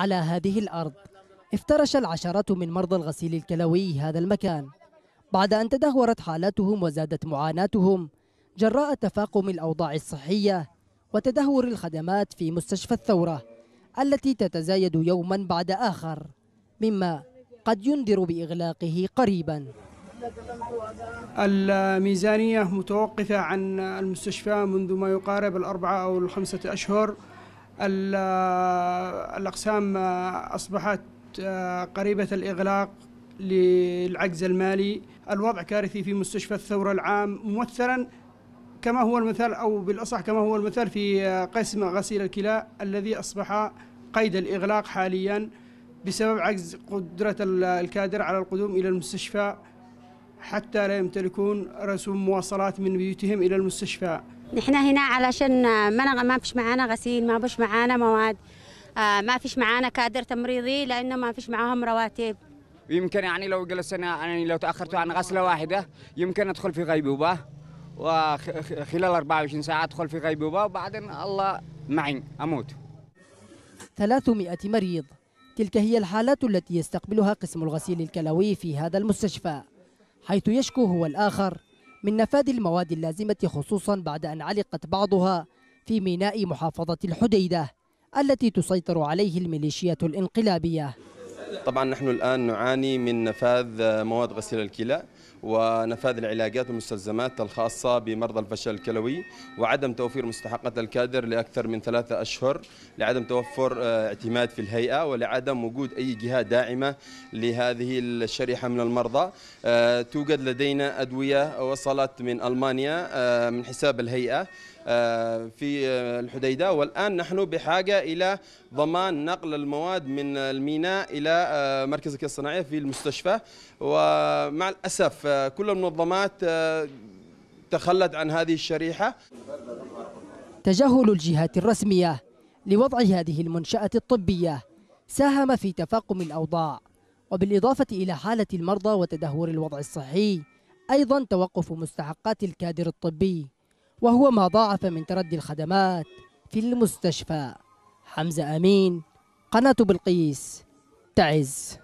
على هذه الأرض افترش العشرات من مرضى الغسيل الكلوي هذا المكان بعد أن تدهورت حالاتهم وزادت معاناتهم جراء تفاقم الأوضاع الصحية وتدهور الخدمات في مستشفى الثورة التي تتزايد يوما بعد آخر مما قد ينذر بإغلاقه قريبا الميزانية متوقفة عن المستشفى منذ ما يقارب الأربعة أو الخمسة أشهر الأقسام آه، أصبحت آه، قريبة الإغلاق للعجز المالي الوضع كارثي في مستشفى الثورة العام ممثلا كما هو المثال أو بالأصح كما هو المثال في آه، قسم غسيل الكلى الذي أصبح قيد الإغلاق حاليا بسبب عجز قدرة الكادر على القدوم إلى المستشفى حتى لا يمتلكون رسوم مواصلات من بيوتهم إلى المستشفى نحن هنا علشان ما ما فيش معانا غسيل ما فيش معانا مواد آه، ما فيش معانا كادر تمريضي لأنه ما فيش معاهم رواتب يمكن يعني لو جلسنا يعني لو تأخرت عن غسلة واحدة يمكن أدخل في غيبوبة وخلال 24 ساعة أدخل في غيبوبة وبعدين الله معي أموت 300 مريض تلك هي الحالات التي يستقبلها قسم الغسيل الكلوي في هذا المستشفى حيث يشكو هو الآخر من نفاذ المواد اللازمة خصوصا بعد أن علقت بعضها في ميناء محافظة الحديدة التي تسيطر عليه الميليشيات الانقلابية طبعا نحن الآن نعاني من نفاذ مواد غسيل الكلى ونفاذ العلاجات والمستلزمات الخاصة بمرضى الفشل الكلوي وعدم توفير مستحقات الكادر لأكثر من ثلاثة أشهر لعدم توفر آه، اعتماد في الهيئة ولعدم وجود أي جهة داعمة لهذه الشريحة من المرضى آه، توجد لدينا أدوية وصلت من ألمانيا آه، من حساب الهيئة في الحديدة والآن نحن بحاجة إلى ضمان نقل المواد من الميناء إلى مركزك الصناعي في المستشفى ومع الأسف آه، كل المنظمات آه، تخلت عن هذه الشريحة تجاهل الجهات الرسمية لوضع هذه المنشأة الطبية ساهم في تفاقم الأوضاع وبالإضافة إلى حالة المرضى وتدهور الوضع الصحي أيضا توقف مستحقات الكادر الطبي وهو ما ضاعف من تردي الخدمات في المستشفى حمزة أمين قناة بلقيس تعز